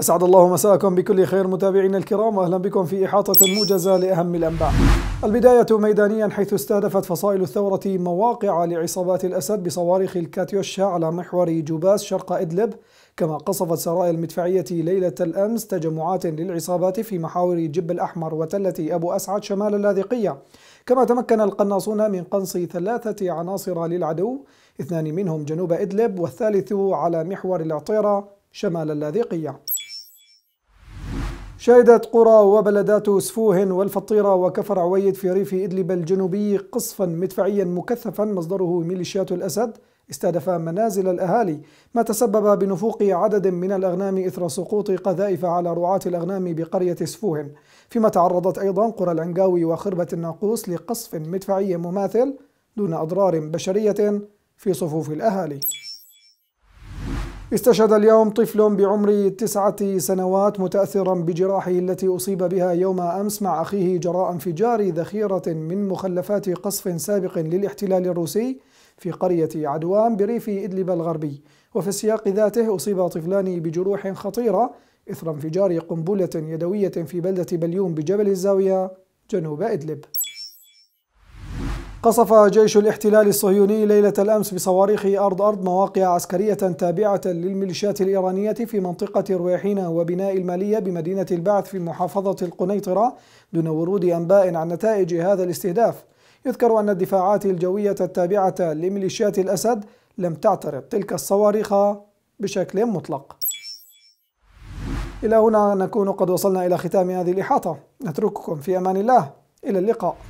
أسعد الله مساءكم بكل خير متابعينا الكرام وأهلا بكم في إحاطة موجزة لأهم الأنباء البداية ميدانيا حيث استهدفت فصائل الثورة مواقع لعصابات الأسد بصواريخ الكاتيوشا على محور جوباس شرق إدلب كما قصفت سرايا المدفعية ليلة الأمس تجمعات للعصابات في محاور جب الأحمر وتلة أبو أسعد شمال اللاذقية كما تمكن القناصون من قنص ثلاثة عناصر للعدو اثنان منهم جنوب إدلب والثالث على محور العطيرة شمال اللاذقية شهدت قرى وبلدات سفوه والفطيرة وكفر عويد في ريف إدلب الجنوبي قصفا مدفعيا مكثفا مصدره ميليشيات الأسد استهدف منازل الأهالي ما تسبب بنفوق عدد من الأغنام إثر سقوط قذائف على رعاة الأغنام بقرية سفوه فيما تعرضت أيضا قرى العنقاوي وخربة الناقوس لقصف مدفعي مماثل دون أضرار بشرية في صفوف الأهالي استشهد اليوم طفل بعمر تسعة سنوات متأثرا بجراحه التي أصيب بها يوم أمس مع أخيه جراء انفجار ذخيرة من مخلفات قصف سابق للاحتلال الروسي في قرية عدوان بريف إدلب الغربي وفي السياق ذاته أصيب طفلان بجروح خطيرة إثر انفجار قنبلة يدوية في بلدة بليوم بجبل الزاوية جنوب إدلب قصف جيش الاحتلال الصهيوني ليلة الأمس بصواريخ أرض أرض مواقع عسكرية تابعة للميليشيات الإيرانية في منطقة رويحينة وبناء المالية بمدينة البعث في محافظة القنيطرة دون ورود أنباء عن نتائج هذا الاستهداف يذكر أن الدفاعات الجوية التابعة لميليشيات الأسد لم تعترض تلك الصواريخ بشكل مطلق إلى هنا نكون قد وصلنا إلى ختام هذه الإحاطة نترككم في أمان الله إلى اللقاء